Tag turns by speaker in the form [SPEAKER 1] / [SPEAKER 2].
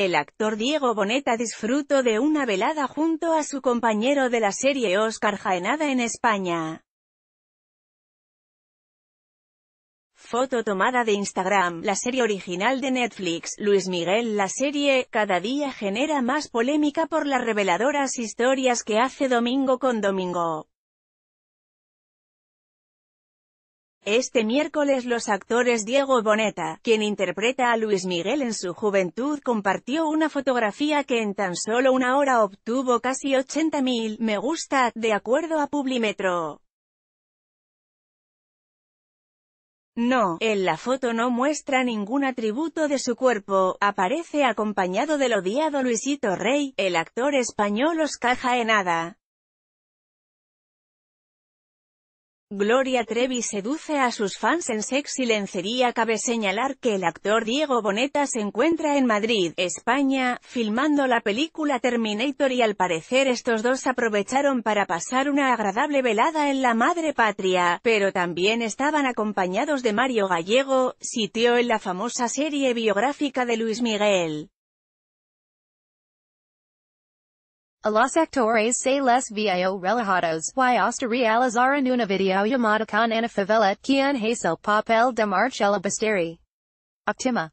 [SPEAKER 1] El actor Diego Boneta disfrutó de una velada junto a su compañero de la serie Oscar Jaenada en España. Foto tomada de Instagram, la serie original de Netflix, Luis Miguel La serie, cada día genera más polémica por las reveladoras historias que hace domingo con domingo. Este miércoles los actores Diego Boneta, quien interpreta a Luis Miguel en su juventud compartió una fotografía que en tan solo una hora obtuvo casi 80.000 me gusta, de acuerdo a Publimetro. No, en la foto no muestra ningún atributo de su cuerpo, aparece acompañado del odiado Luisito Rey, el actor español Oscar Jaenada. Gloria Trevi seduce a sus fans en sexy lencería. Cabe señalar que el actor Diego Boneta se encuentra en Madrid, España, filmando la película Terminator y al parecer estos dos aprovecharon para pasar una agradable velada en la madre patria, pero también estaban acompañados de Mario Gallego, sitio en la famosa serie biográfica de Luis Miguel.
[SPEAKER 2] A los actores se les vio relajados, y hasta realizaron una video llamada con Ana Favela, quien el papel de Marcelo Basteri. Optima.